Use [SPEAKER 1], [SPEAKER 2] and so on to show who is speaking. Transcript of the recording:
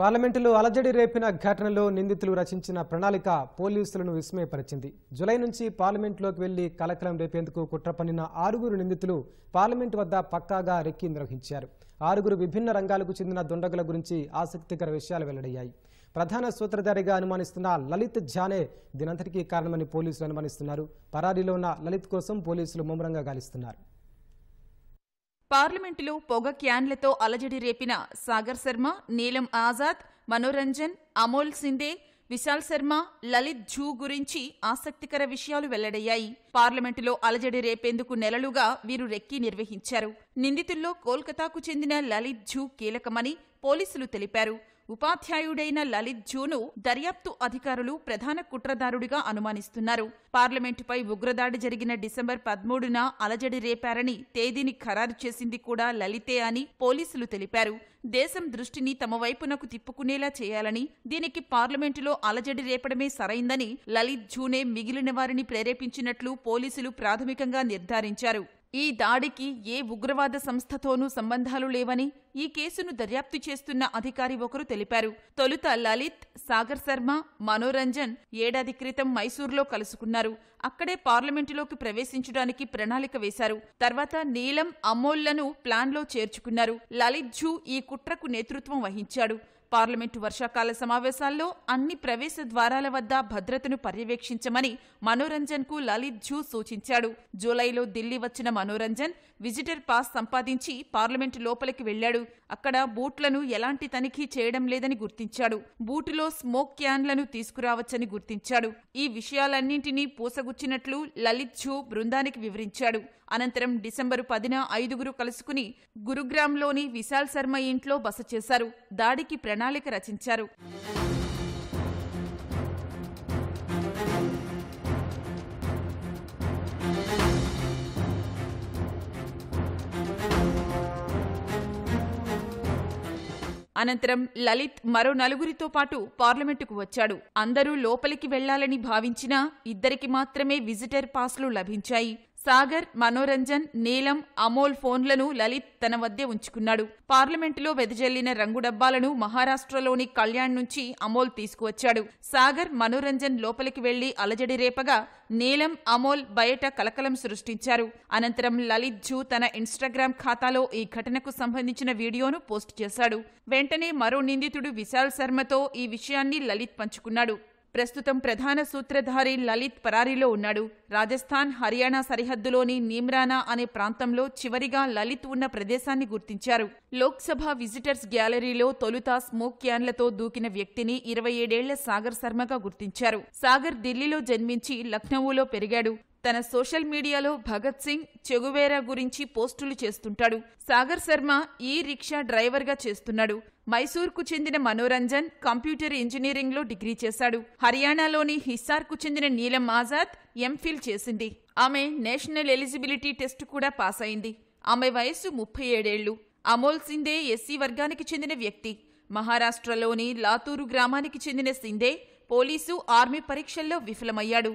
[SPEAKER 1] పార్లమెంటులో అలజడి రేపిన ఘటనలో నిందితులు రచించిన ప్రణాళిక పోలీసులను విస్మయపరిచింది జులై నుంచి పార్లమెంటులోకి వెళ్లి కలకలం రేపేందుకు కుట్ర పన్నిన ఆరుగురు నిందితులు పార్లమెంటు వద్ద పక్కాగా రెక్కి నిర్వహించారు ఆరుగురు విభిన్న రంగాలకు చెందిన దుండగుల గురించి ఆసక్తికర విషయాలు వెల్లడయ్యాయి ప్రధాన సూత్రధారిగా అనుమానిస్తున్న లలిత్ ఝానే దీనంతటికీ కారణమని పోలీసులు అనుమానిస్తున్నారు పరారీలో ఉన్న లలిత్ కోసం పోలీసులు ముమ్మరంగా గాలిస్తున్నారు
[SPEAKER 2] పార్లమెంటులో పొగ క్యాన్లతో అలజడి రేపిన సాగర్ శర్మ నీలం ఆజాద్ మనోరంజన్ అమోల్ సిందే విశాల్ శర్మ లలిత్ ఝూ గురించి ఆసక్తికర విషయాలు వెల్లడయ్యాయి పార్లమెంటులో అలజడి రేపేందుకు నెలలుగా వీరు రెక్కి నిర్వహించారు నిందితుల్లో కోల్కతాకు చెందిన లలిత్ ఝూ కీలకమని పోలీసులు తెలిపారు ఉపాధ్యాయుడైన లలిత్ జూను దర్యాప్తు అధికారులు ప్రధాన కుట్రదారుడిగా అనుమానిస్తున్నారు పార్లమెంటుపై ఉగ్రదాడి జరిగిన డిసెంబర్ పదమూడున అలజడి రేపారని తేదీని ఖరారు చేసింది కూడా లలితే అని పోలీసులు తెలిపారు దేశం దృష్టిని తమ వైపునకు తిప్పుకునేలా చేయాలని దీనికి పార్లమెంటులో అలజడి రేపడమే సరైందని లలిత్ జూనే మిగిలిన వారిని ప్రేరేపించినట్లు పోలీసులు ప్రాథమికంగా నిర్ధారించారు ఈ దాడికి ఏ ఉగ్రవాద సంస్థతోనూ సంబంధాలు లేవని ఈ కేసును దర్యాప్తు చేస్తున్న అధికారి ఒకరు తెలిపారు తొలుత లలిత్ సాగర్ శర్మ మనోరంజన్ ఏడాది క్రితం మైసూర్లో కలుసుకున్నారు అక్కడే పార్లమెంటులోకి ప్రవేశించడానికి ప్రణాళిక వేశారు తర్వాత నీలం అమోల్లను ప్లాన్లో చేర్చుకున్నారు లలిత్ జూ ఈ కుట్రకు నేతృత్వం వహించాడు పార్లమెంటు వర్షాకాల సమావేశాల్లో అన్ని ప్రవేశ ద్వారాల వద్ద భద్రతను పర్యవేక్షించమని మనోరంజన్ కు లలిత్ జూ సూచించాడు జూలైలో ఢిల్లీ వచ్చిన మనోరంజన్ విజిటర్ పాస్ సంపాదించి పార్లమెంటు లోపలికి వెళ్లాడు వెళ్లాడు అక్కడ బూట్లను ఎలాంటి తనిఖీ చేయడం లేదని గుర్తించాడు బూటులో స్మోక్ క్యాన్లను తీసుకురావచ్చని గుర్తించాడు ఈ విషయాలన్నింటినీ పూసగుచ్చినట్లు లలిత్ ఝూ బృందానికి వివరించాడు అనంతరం డిసెంబరు పదిన ఐదుగురు కలుసుకుని గురుగ్రామ్లోని విశాల్ శర్మ ఇంట్లో బస చేశారు దాడికి ప్రణాళిక రచించారు అనంతరం లలిత్ మరో నలుగురితో పాటు పార్లమెంటుకు వచ్చాడు అందరూ లోపలికి వెళ్లాలని భావించినా ఇద్దరికి మాత్రమే విజిటర్ పాస్లు లభించాయి సాగర్ మనోరంజన్ నీలం అమోల్ ఫోన్లను లలిత్ తన వద్దే ఉంచుకున్నాడు పార్లమెంటులో వెదజల్లిన రంగు డబ్బాలను మహారాష్ట్రలోని కళ్యాణ్ నుంచి అమోల్ తీసుకువచ్చాడు సాగర్ మనోరంజన్ లోపలికి వెళ్లి అలజడి రేపగా నీలం అమోల్ బయట కలకలం సృష్టించారు అనంతరం లలిత్ జూ తన ఇన్స్టాగ్రామ్ ఖాతాలో ఈ ఘటనకు సంబంధించిన వీడియోను పోస్ట్ చేశాడు వెంటనే మరో నిందితుడు విశాల్ శర్మతో ఈ విషయాన్ని లలిత్ పంచుకున్నాడు ప్రస్తుతం ప్రధాన సూత్రధారి లలిత్ పరారీలో ఉన్నాడు రాజస్థాన్ హర్యానా సరిహద్దులోని నీమ్రానా అనే ప్రాంతంలో చివరిగా లలిత్ ఉన్న ప్రదేశాన్ని గుర్తించారు లోక్సభ విజిటర్స్ గ్యాలరీలో తొలుత స్మోక్ క్యాన్లతో దూకిన వ్యక్తిని ఇరవై ఏడేళ్ల సాగర్ శర్మగా గుర్తించారు సాగర్ ఢిల్లీలో జన్మించి లక్నవూలో పెరిగాడు తన సోషల్ మీడియాలో భగత్ సింగ్ చెగువేరా గురించి పోస్టులు చేస్తుంటాడు సాగర్ శర్మ ఈ రిక్షా డ్రైవర్గా చేస్తున్నాడు మైసూర్కు చెందిన మనోరంజన్ కంప్యూటర్ ఇంజనీరింగ్లో డిగ్రీ చేశాడు హర్యానాలోని హిస్సార్కు చెందిన నీలం ఆజాద్ ఎంఫిల్ చేసింది ఆమె నేషనల్ ఎలిజిబిలిటీ టెస్ట్ కూడా పాస్ అయింది ఆమె వయస్సు ముప్పై ఏడేళ్లు అమోల్ సిందే ఎస్సీ వర్గానికి చెందిన వ్యక్తి మహారాష్ట్రలోని లాతూరు గ్రామానికి చెందిన సిందే పోలీసు ఆర్మీ పరీక్షల్లో విఫలమయ్యాడు